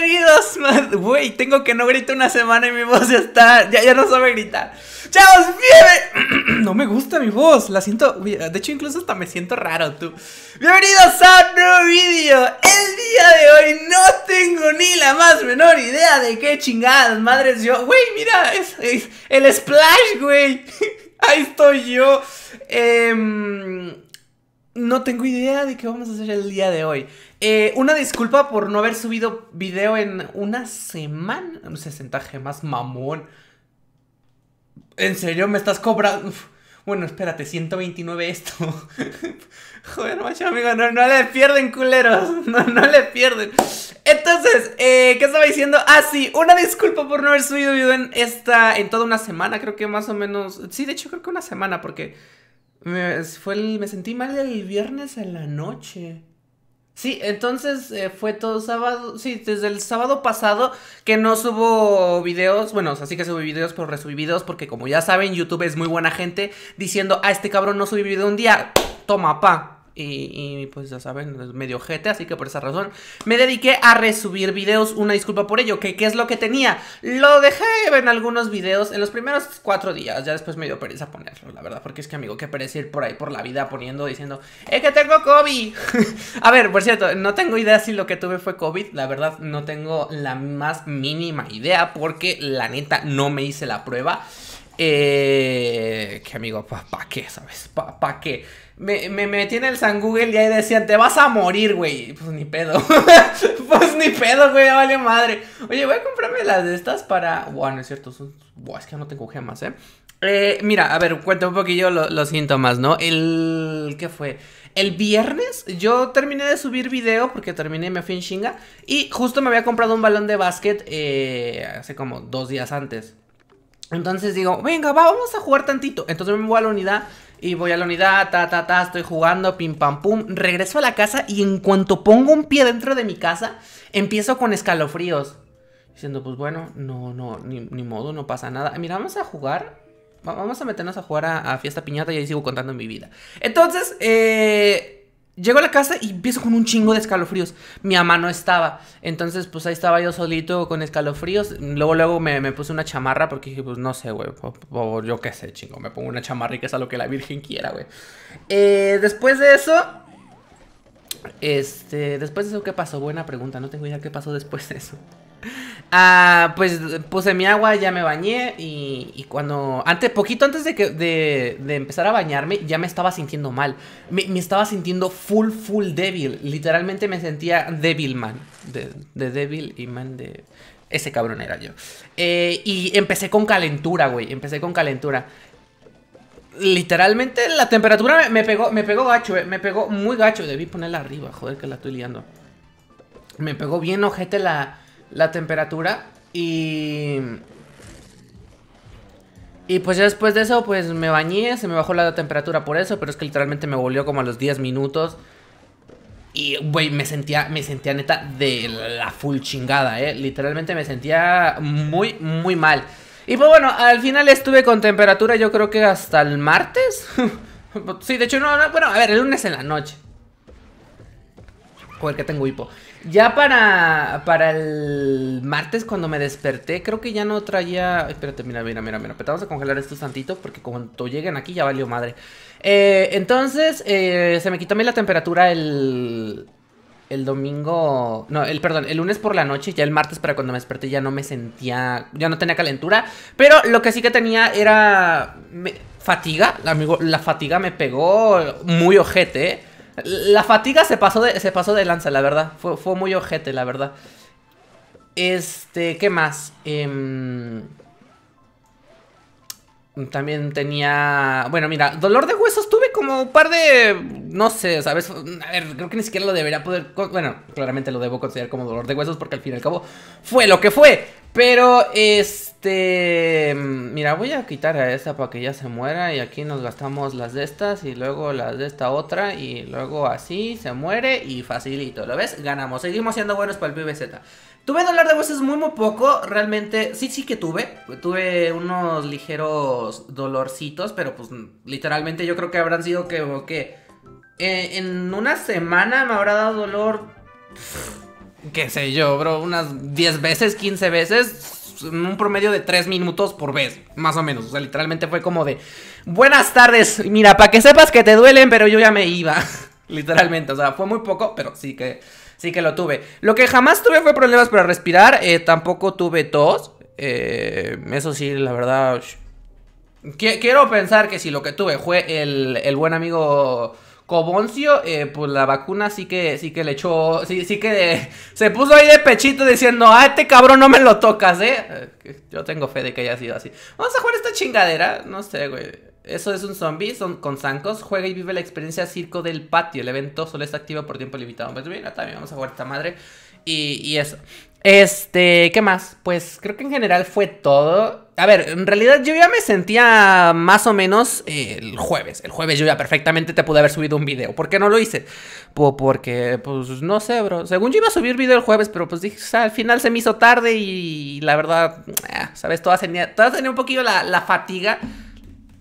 Bienvenidos, güey, tengo que no grito una semana y mi voz ya está, ya, ya no sabe gritar. Chavos, ¡Bienven... no me gusta mi voz, la siento, de hecho incluso hasta me siento raro, tú. Bienvenidos a un nuevo video. El día de hoy no tengo ni la más menor idea de qué chingadas madres yo, güey, mira, es, el splash, güey. Ahí estoy yo. Em, no tengo idea de qué vamos a hacer el día de hoy. Eh, una disculpa por no haber subido video en una semana. Un sesentaje más mamón. ¿En serio me estás cobrando? Bueno, espérate, 129 esto. Joder, macho, amigo, no, le pierden, culeros. No, no le pierden. Entonces, eh, ¿qué estaba diciendo? Ah, sí, una disculpa por no haber subido video en esta. en toda una semana, creo que más o menos. Sí, de hecho, creo que una semana, porque. fue me sentí mal el viernes en la noche. Sí, entonces eh, fue todo sábado, sí, desde el sábado pasado que no subo videos, bueno, así que subí videos, pero resubí videos porque como ya saben, YouTube es muy buena gente diciendo, a ah, este cabrón no subí video un día, toma, pa, y, pues ya saben, medio jete, así que por esa razón me dediqué a resubir videos. Una disculpa por ello, que qué es lo que tenía. Lo dejé en algunos videos en los primeros cuatro días. Ya después me dio pereza ponerlo, la verdad. Porque es que, amigo, qué pereza ir por ahí por la vida poniendo, diciendo, ¡Es que tengo COVID! a ver, por cierto, no tengo idea si lo que tuve fue COVID. La verdad, no tengo la más mínima idea porque la neta no me hice la prueba. Eh, que amigo, ¿para pa qué? ¿Sabes? pa qué? Me, me, metí en el San Google y ahí decían, te vas a morir, güey. Pues ni pedo. pues ni pedo, güey, vale madre. Oye, voy a comprarme las de estas para... Bueno, es cierto, es que no tengo gemas, ¿eh? Eh, mira, a ver, cuéntame un poquillo los síntomas, ¿no? El... ¿Qué fue? El viernes yo terminé de subir video porque terminé me fui en chinga y justo me había comprado un balón de básquet eh, hace como dos días antes. Entonces digo, venga, vamos a jugar tantito. Entonces me voy a la unidad y voy a la unidad, ta, ta, ta, estoy jugando, pim, pam, pum. Regreso a la casa y en cuanto pongo un pie dentro de mi casa, empiezo con escalofríos. Diciendo, pues bueno, no, no, ni, modo, no pasa nada. Mira, vamos a jugar. Vamos a meternos a jugar a, a Fiesta Piñata y ahí sigo contando mi vida. Entonces, eh Llego a la casa y empiezo con un chingo de escalofríos. Mi mamá no estaba. Entonces, pues ahí estaba yo solito con escalofríos. Luego, luego me, puse una chamarra porque dije, pues no sé, güey. O yo qué sé, chingo. Me pongo una chamarra y que sea lo que la Virgen quiera, güey. Eh, después de eso. Este. Después de eso, ¿qué pasó? Buena pregunta. No tengo idea qué pasó después de eso ah, pues puse mi agua, ya me bañé y, cuando... Antes, poquito antes de, que, de, empezar a bañarme, ya me estaba sintiendo mal. Me, estaba sintiendo full, full débil. Literalmente me sentía débil man. De, débil y man de... Ese cabrón era yo. Eh, y empecé con calentura, güey. Empecé con calentura literalmente la temperatura me pegó, me pegó gacho, eh, me pegó muy gacho. Debí ponerla arriba, joder que la estoy liando. Me pegó bien ojete la, la temperatura y... Y pues ya después de eso, pues me bañé, se me bajó la temperatura por eso, pero es que literalmente me volvió como a los 10 minutos. Y, güey, me sentía, me sentía neta de la full chingada, eh. Literalmente me sentía muy, muy mal. Y pues bueno, al final estuve con temperatura yo creo que hasta el martes. sí, de hecho, no, no, bueno, a ver, el lunes en la noche. Joder, que tengo hipo. Ya para, para el martes cuando me desperté, creo que ya no traía... espérate, mira, mira, mira, mira. vamos a congelar estos tantitos porque cuando lleguen aquí ya valió madre. Eh, entonces, eh, se me quitó a mí la temperatura el... El domingo... No, el perdón, el lunes por la noche, ya el martes para cuando me desperté ya no me sentía... Ya no tenía calentura. Pero lo que sí que tenía era... fatiga, amigo, la fatiga me pegó muy ojete, ¿eh? La fatiga se pasó de, se pasó de lanza, la verdad. Fue, fue muy ojete, la verdad. Este, ¿qué más? Em, también tenía... Bueno, mira, dolor de huesos tuve como un par de... No sé, ¿sabes? A ver, creo que ni siquiera lo debería poder... Bueno, claramente lo debo considerar como dolor de huesos porque al fin y al cabo fue lo que fue. Pero, este este, mira, voy a quitar a esta para que ya se muera y aquí nos gastamos las de estas y luego las de esta otra y luego así se muere y facilito, ¿lo ves? Ganamos, seguimos siendo buenos para el PBZ. Tuve dolor de huesos muy muy poco, realmente, sí, sí que tuve, tuve unos ligeros dolorcitos, pero pues literalmente yo creo que habrán sido que, que eh, en una semana me habrá dado dolor, Que qué sé yo, bro, unas 10 veces, 15 veces un promedio de tres minutos por vez, más o menos. O sea, literalmente fue como de, buenas tardes, mira, para que sepas que te duelen, pero yo ya me iba. literalmente, o sea, fue muy poco, pero sí que... Sí que lo tuve. Lo que jamás tuve fue problemas para respirar. Eh, tampoco tuve tos. Eh, eso sí, la verdad. Quiero pensar que si lo que tuve fue el, el buen amigo Coboncio, eh, pues la vacuna sí que, sí que le echó, sí, sí que se puso ahí de pechito diciendo, A ah, este cabrón no me lo tocas, eh. eh yo tengo fe de que haya sido así. Vamos a jugar esta chingadera, no sé, güey. Eso es un zombie, son con zancos. Juega y vive la experiencia circo del patio. El evento solo está activo por tiempo limitado. Pues mira, también vamos a jugar esta madre. Y, eso. Este, ¿qué más? Pues creo que en general fue todo. A ver, en realidad yo ya me sentía más o menos el jueves. El jueves yo ya perfectamente te pude haber subido un video. ¿Por qué no lo hice? pues porque, pues no sé, bro. Según yo iba a subir video el jueves, pero pues dije, al final se me hizo tarde y la verdad, eh, ¿sabes? Todas tenía, un poquillo la, la fatiga.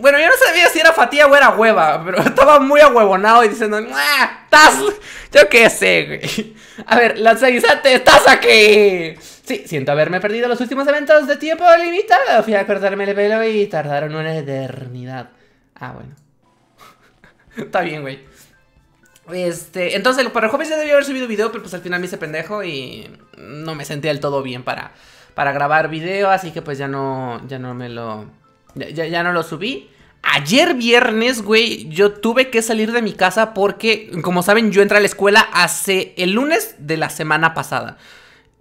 Bueno, yo no sabía si era fatía o era hueva, pero estaba muy ahuevonado y diciendo, ¡Estás! Yo qué sé, güey. A ver, lanzaguisante, ¡estás aquí! Sí, siento haberme perdido los últimos eventos de tiempo limitado. Fui a cortarme el pelo y tardaron una eternidad. Ah, bueno. Está bien, güey. Este, entonces, para el jueves ya debía haber subido video, pero pues al final me hice pendejo y no me sentía del todo bien para, para grabar video, así que pues ya no, ya no me lo ya, no lo subí. Ayer viernes, güey, yo tuve que salir de mi casa porque, como saben, yo entré a la escuela hace el lunes de la semana pasada.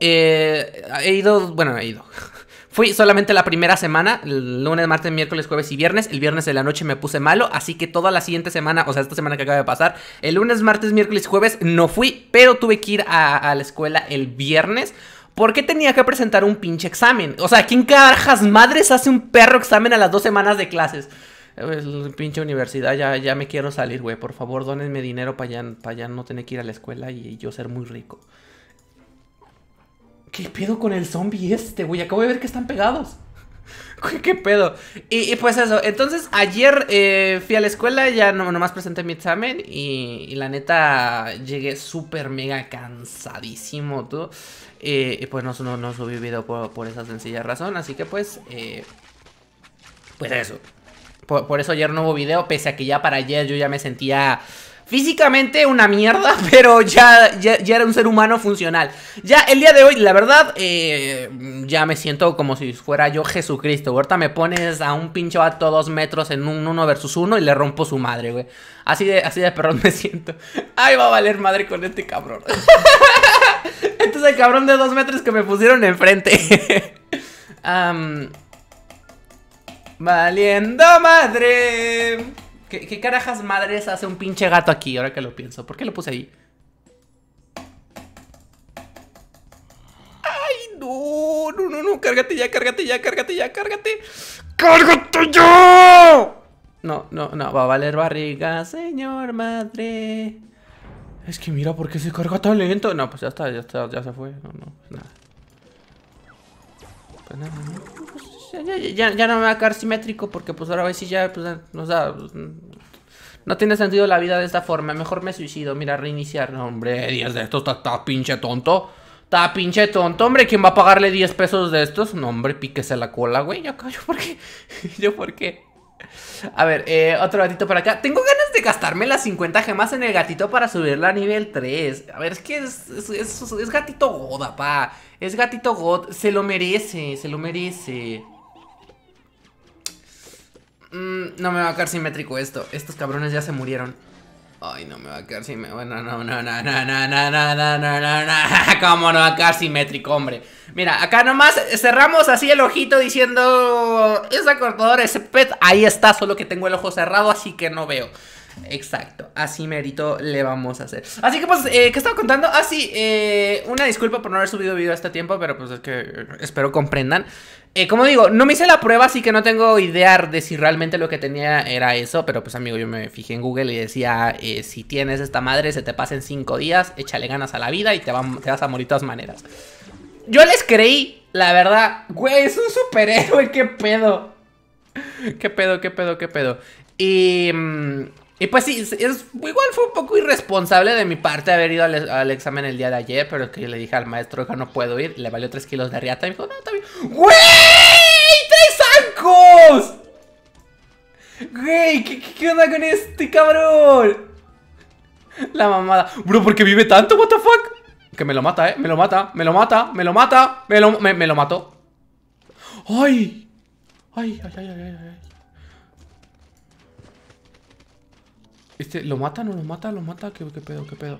Eh, he ido, bueno, he ido. Fui solamente la primera semana, el lunes, martes, miércoles, jueves y viernes. El viernes de la noche me puse malo, así que toda la siguiente semana, o sea, esta semana que acaba de pasar, el lunes, martes, miércoles y jueves no fui, pero tuve que ir a la escuela el viernes. ¿Por qué tenía que presentar un pinche examen? O sea, ¿quién carajas madres hace un perro examen a las dos semanas de clases? Eh, pues, pinche universidad, ya, ya me quiero salir, güey. Por favor, donenme dinero para ya, no tener que ir a la escuela y, yo ser muy rico. ¿Qué pedo con el zombie este, güey? Acabo de ver que están pegados. ¿Qué pedo? Y, pues eso, entonces ayer eh, fui a la escuela, ya nomás presenté mi examen y, la neta llegué súper mega cansadísimo, tú. Eh, y pues no, no, subí video por, esa sencilla razón, así que pues, eh, pues eso. Por, por, eso ayer no hubo video, pese a que ya para ayer yo ya me sentía Físicamente una mierda, pero ya, ya, era un ser humano funcional. Ya el día de hoy, la verdad, eh, ya me siento como si fuera yo Jesucristo. Ahorita me pones a un pinche vato dos metros en un uno versus uno y le rompo su madre, güey. Así de, así de perrón me siento. Ay, va a valer madre con este cabrón. Este es el cabrón de dos metros que me pusieron enfrente. valiendo madre. ¿Qué, carajas madres hace un pinche gato aquí? Ahora que lo pienso. ¿Por qué lo puse ahí? ¡Ay, no! No, no, no. Cárgate ya, cárgate ya, cárgate ya, cárgate. ¡Cárgate ya! No, no, no. Va a valer barriga, señor madre. Es que mira por qué se carga tan lento. No, pues ya está, ya está, ya se fue. No, no, pues pues nada. no ya, no me va a quedar simétrico porque pues ahora sí ya, pues, o pues, no tiene sentido la vida de esta forma. Mejor me suicido, mira, reiniciar. No, hombre, 10 de estos, está pinche tonto. Está pinche tonto, hombre, ¿quién va a pagarle 10 pesos de estos? No, hombre, píquese la cola, güey. Yo, yo por qué. Yo por qué. A ver, eh, otro gatito para acá. Tengo ganas de gastarme las 50 gemas en el gatito para subirla a nivel 3. A ver, es que es, gatito god, pa. Es gatito god. Se lo merece, se lo merece mm, no me va a quedar simétrico esto. Estos cabrones ya se murieron. Ay, no me va a quedar simétrico. Bueno, no, no, no, no, no, no, no, no, no, no, no. ¿Cómo no va a quedar simétrico, hombre? Mira, acá nomás cerramos así el ojito diciendo... Esa cortadora, ese pet, ahí está, solo que tengo el ojo cerrado, así que no veo. Exacto, así merito le vamos a hacer. Así que pues, eh, ¿qué estaba contando? Ah, sí, eh, una disculpa por no haber subido video hasta este tiempo, pero pues es que eh, espero comprendan. como digo, no me hice la prueba, así que no tengo idea de si realmente lo que tenía era eso, pero pues amigo, yo me fijé en Google y decía, si tienes esta madre, se te pasen cinco días, échale ganas a la vida y te, vas a morir de todas maneras. Yo les creí, la verdad, güey, es un superhéroe, qué pedo. ¿Qué pedo, qué pedo, qué pedo? Y mm, y pues sí, igual fue un poco irresponsable de mi parte haber ido al, examen el día de ayer, pero que le dije al maestro que no puedo ir, le valió 3 kilos de riata y me dijo, no, está bien. ¡Güey! ¡Tres ancos! ¡Güey! ¿qué, onda con este cabrón? La mamada. Bro, ¿por qué vive tanto? ¿What the fuck? Que me lo mata, ¿eh? Me lo mata, me lo mata, me lo mata, me lo, me, me lo mató. ¡Ay! ¡Ay, ay, ay, ay! ay. Este, ¿Lo mata? ¿No lo mata? ¿Lo mata? ¿Qué, pedo? ¿Qué pedo?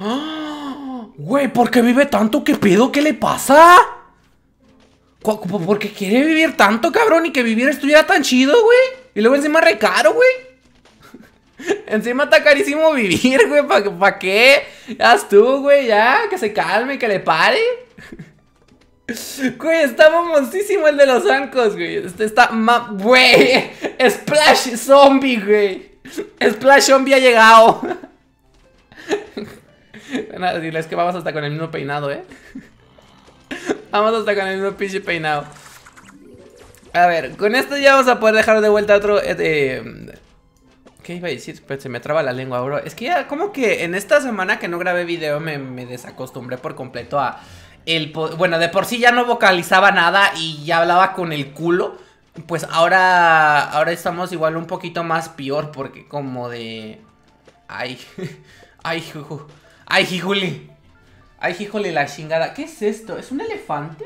¡Ah! Güey, ¿por qué vive tanto? ¿Qué pedo? ¿Qué le pasa? ¿Por qué quiere vivir tanto, cabrón? Y que vivir estuviera tan chido, güey. Y luego encima recaro, güey. encima está carísimo vivir, güey. ¿Para qué? Ya tú, güey, ya. Que se calme, que le pare. Güey, está famosísimo el de los zancos, güey. Este está ma... Güey, Splash Zombie, güey. Splash Zombie ha llegado. Bueno, es que vamos hasta con el mismo peinado, ¿eh? Vamos hasta con el mismo pinche peinado. A ver, con esto ya vamos a poder dejar de vuelta otro... Eh, ¿Qué iba a decir? Pues se me traba la lengua, bro. Es que ya como que en esta semana que no grabé video me desacostumbré por completo a bueno, de por sí ya no vocalizaba nada y ya hablaba con el culo. Pues ahora, ahora estamos igual un poquito más peor porque como de... Ay, ay, juju. Ay, híjole. Ay, híjole la chingada. ¿Qué es esto? ¿Es un elefante?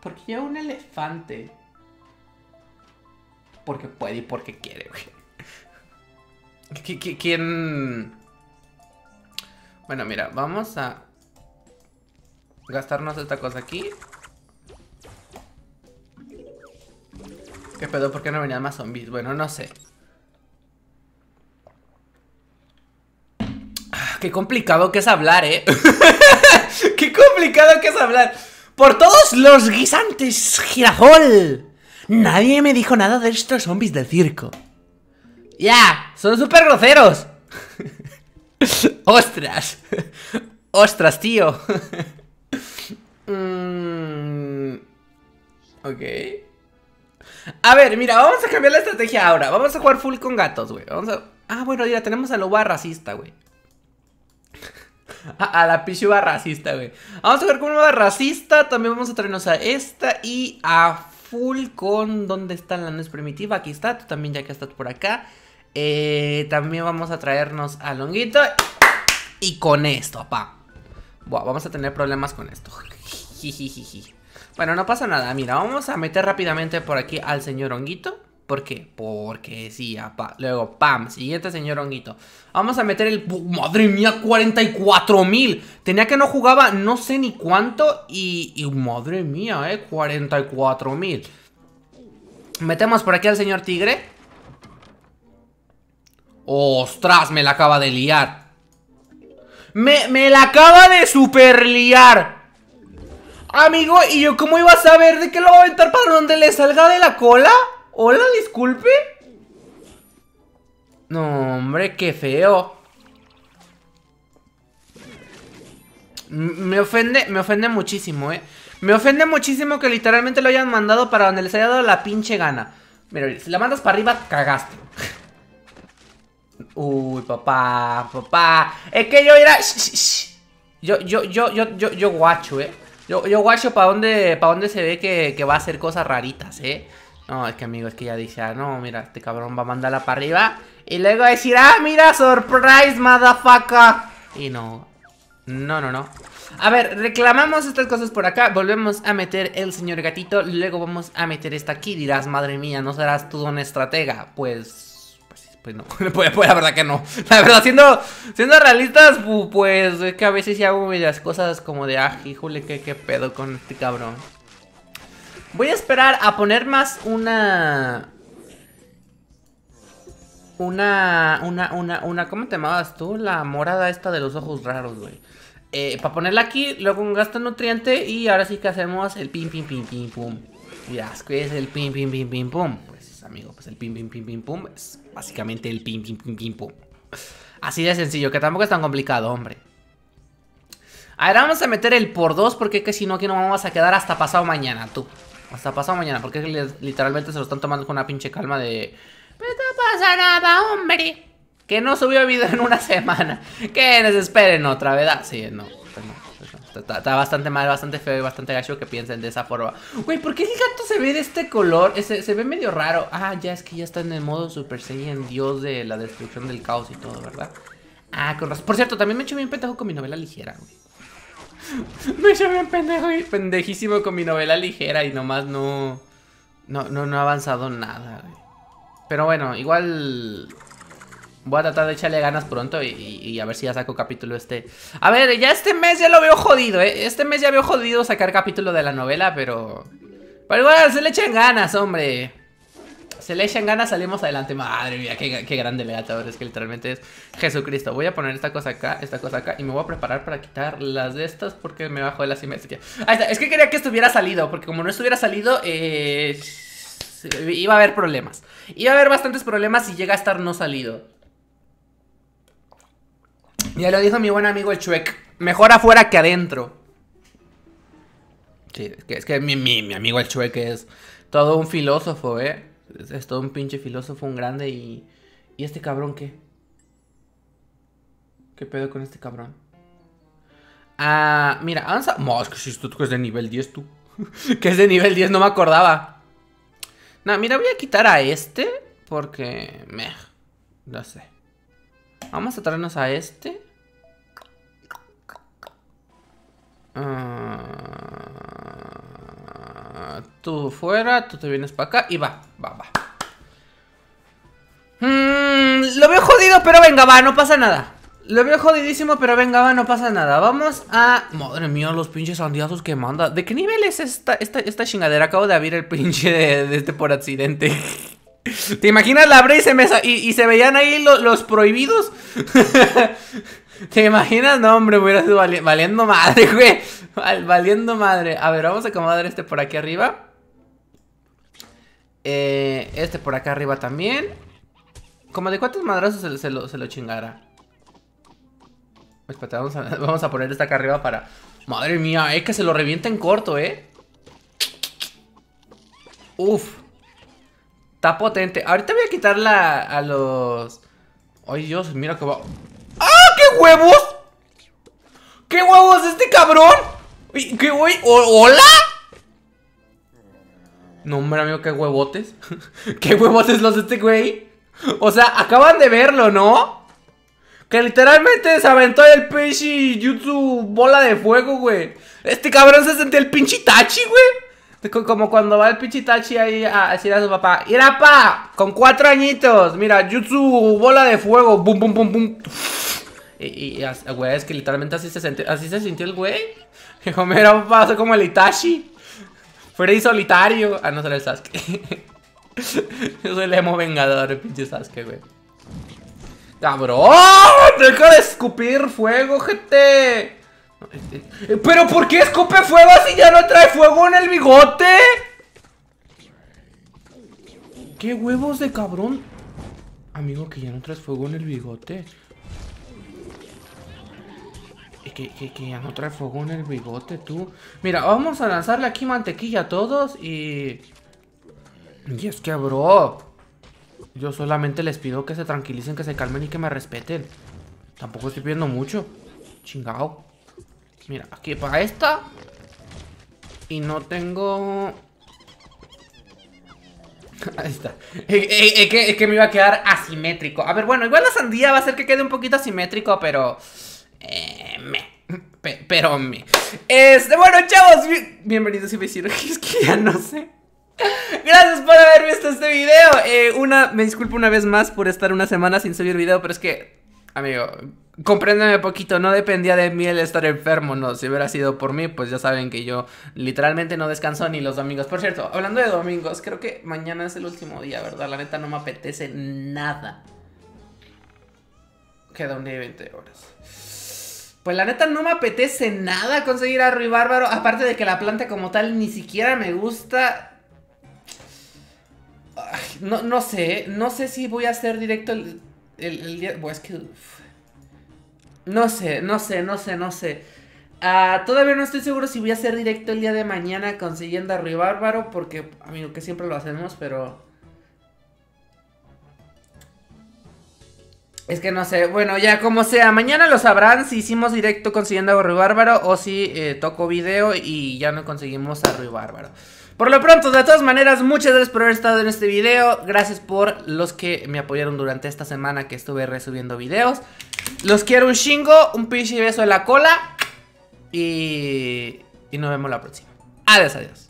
porque qué un elefante? Porque puede y porque quiere, güey. ¿Quién...? Bueno, mira, vamos a gastarnos esta cosa aquí. ¿Qué pedo? ¿Por qué no venían más zombies? Bueno, no sé. Ah, qué complicado que es hablar, ¿eh? qué complicado que es hablar. Por todos los guisantes, girasol! Nadie me dijo nada de estos zombies del circo. Ya, son súper groseros. Ostras. Ostras, tío. Mm, ok. A ver, mira, vamos a cambiar la estrategia ahora. Vamos a jugar full con gatos, güey. Ah, bueno, mira, tenemos a Loba racista, güey. a, la pichuba racista, güey. Vamos a jugar con una racista. También vamos a traernos a esta y a full con... ¿Dónde está la no primitiva? Aquí está. Tú también ya que estás por acá. Eh, también vamos a traernos a Longuito. Y con esto, papá. vamos a tener problemas con esto. Bueno, no pasa nada. Mira, vamos a meter rápidamente por aquí al señor honguito. ¿Por qué? Porque sí, apa. luego, pam, siguiente señor honguito. Vamos a meter el... ¡Madre mía, 44 mil! Tenía que no jugaba no sé ni cuánto y... y madre mía, eh, 44 mil. Metemos por aquí al señor tigre. ¡Ostras! Me la acaba de liar. ¡Me, me la acaba de super liar! Amigo, ¿y yo cómo iba a saber de qué lo va a aventar para donde le salga de la cola? Hola, disculpe. No, hombre, qué feo. me ofende, me ofende muchísimo, eh. Me ofende muchísimo que literalmente lo hayan mandado para donde les haya dado la pinche gana. Mira, si la mandas para arriba, cagaste. Uy, papá, papá. Es que yo era... yo, yo, yo, yo, yo guacho, eh. Yo, yo guacho para dónde, pa dónde se ve que, que, va a hacer cosas raritas, ¿eh? No, es que amigo, es que ya dice, ah, no, mira, este cabrón va a mandarla para arriba. Y luego decir, ah, mira, surprise, motherfucker. Y no, no, no, no. A ver, reclamamos estas cosas por acá. Volvemos a meter el señor gatito. Luego vamos a meter esta aquí. Dirás, madre mía, no serás tú una estratega. Pues pues no, pues, la verdad que no. La verdad, siendo, realistas, pues es que a veces si hago las cosas como de, ah, híjole, qué, qué pedo con este cabrón. Voy a esperar a poner más una... Una, una, una, una, ¿cómo te llamabas tú? La morada esta de los ojos raros, güey. Eh, para ponerla aquí, luego un gasto nutriente y ahora sí que hacemos el pim, pim, pim, pim, pum. Y es el pim, pim, pim, pim, pum. Pues, amigo, pues el pim, pim, pim, pim, pum. Es básicamente el pim, pim, pim, pim, pum. Así de sencillo, que tampoco es tan complicado, hombre. A ver, vamos a meter el por dos porque que si no aquí no vamos a quedar hasta pasado mañana, tú. Hasta pasado mañana, porque literalmente se lo están tomando con una pinche calma de... Pues no pasa nada, hombre. Que no subió video en una semana. Que nos esperen otra vez. Ah, sí, no, pues no. Está, bastante mal, bastante feo y bastante gacho que piensen de esa forma. Güey, ¿por qué el gato se ve de este color? se ve medio raro. Ah, ya es que ya está en el modo Super Saiyan, dios de la destrucción del caos y todo, ¿verdad? Ah, con razón. Por cierto, también me he hecho bien pendejo con mi novela ligera, güey. me he hecho bien pendejo y pendejísimo con mi novela ligera y nomás no... No, no, no ha avanzado nada, güey. Pero bueno, igual Voy a tratar de echarle ganas pronto y, a ver si ya saco capítulo este. A ver, ya este mes ya lo veo jodido, ¿eh? Este mes ya veo jodido sacar capítulo de la novela, pero... Pero bueno, se le echan ganas, hombre. Se le echan ganas, salimos adelante. Madre mía, qué, qué grande legatador es que literalmente es Jesucristo. Voy a poner esta cosa acá, esta cosa acá. Y me voy a preparar para quitar las de estas porque me bajó de la simetría. Ahí está, es que quería que estuviera salido. Porque como no estuviera salido, eh, Iba a haber problemas. Iba a haber bastantes problemas si llega a estar no salido. Ya lo dijo mi buen amigo el Chuec. Mejor afuera que adentro. Sí, es que, mi, amigo el Chuec es todo un filósofo, ¿eh? Es, todo un pinche filósofo, un grande y... ¿Y este cabrón qué? ¿Qué pedo con este cabrón? Ah, mira, avanza... es que si tú es de nivel 10, tú. que es de nivel 10, no me acordaba. No, mira, voy a quitar a este porque... Meh, no sé. Vamos a traernos a este. Ah, tú fuera, tú te vienes para acá y va, va, va. Mm, lo veo jodido, pero venga, va, no pasa nada. Lo veo jodidísimo, pero venga, va, no pasa nada. Vamos a... Madre mía, los pinches sandiazos que manda. ¿De qué nivel es esta, esta, chingadera? Acabo de abrir el pinche de, este por accidente. ¿Te imaginas? La abrí y se, me, y, se veían ahí los prohibidos. ¿Te imaginas? No, hombre, hubiera sido valiendo madre, güey. valiendo madre. A ver, vamos a acomodar este por aquí arriba. Eh, este por acá arriba también. Como de cuántos madrazos se, lo, chingara. Espérate, vamos a, poner esta acá arriba para... Madre mía, es eh, que se lo revienta en corto, ¿eh? Uf. Está potente. Ahorita voy a quitarla a los... Ay, Dios, mira que va qué huevos! ¿Qué huevos este cabrón? ¿Qué güey? ¿Hola? No, hombre, amigo, qué huevotes. ¿Qué huevotes los de este güey? O sea, acaban de verlo, ¿no? Que literalmente Se aventó el pinche Jutsu bola de fuego, güey. Este cabrón se sentía el pinche Tachi, güey. Como cuando va el pinche Tachi ahí a decir a su papá: ¡Irapa! pa! Con cuatro añitos, mira, Jutsu bola de fuego. ¡Bum, bum, bum, bum! Y, y güey, es que literalmente así se, así se sintió el güey. un pasó como el Itachi. y solitario. Ah, no, será el Sasuke. Yo soy el emo vengador, el pinche Sasuke, güey. ¡Cabrón! ¡Deja de escupir fuego, gente! ¿Pero por qué escupe fuego si ya no trae fuego en el bigote? ¿Qué huevos de cabrón? Amigo, que ya no traes fuego en el bigote que, que, ya no trae fogón el bigote, tú. Mira, vamos a lanzarle aquí mantequilla a todos y... Y es que, bro... Yo solamente les pido que se tranquilicen, que se calmen y que me respeten. Tampoco estoy pidiendo mucho. Chingao. Mira, aquí para esta. Y no tengo... Ahí está. Es, eh, eh, eh, que, es, que, me iba a quedar asimétrico. A ver, bueno, igual la sandía va a hacer que quede un poquito asimétrico, pero... Eh, me pero me. Este, bueno, chavos, bienvenidos y vecinos. Es que ya no sé. Gracias por haber visto este video. Eh, una, me disculpo una vez más por estar una semana sin subir video, pero es que, amigo, compréndeme poquito. No dependía de mí el estar enfermo, no. Si hubiera sido por mí, pues ya saben que yo literalmente no descanso ni los domingos. Por cierto, hablando de domingos, creo que mañana es el último día, ¿verdad? La neta no me apetece nada. Queda un día y 20 horas. Pues, la neta no me apetece nada conseguir a Rui Bárbaro. Aparte de que la planta como tal ni siquiera me gusta. no, no sé, ¿eh? no sé si voy a hacer directo el, día... Bueno, es que... No sé, no sé, no sé, no sé. Ah, todavía no estoy seguro si voy a hacer directo el día de mañana consiguiendo a Rui Bárbaro. Porque, amigo, que siempre lo hacemos, pero... Es que no sé, bueno, ya como sea, mañana lo sabrán si hicimos directo consiguiendo a Rui Bárbaro o si eh, toco tocó video y ya no conseguimos a Rui Bárbaro. Por lo pronto, de todas maneras, muchas gracias por haber estado en este video, gracias por los que me apoyaron durante esta semana que estuve resubiendo videos. Los quiero un chingo, un pinche beso en la cola y, y nos vemos la próxima. Adiós, adiós.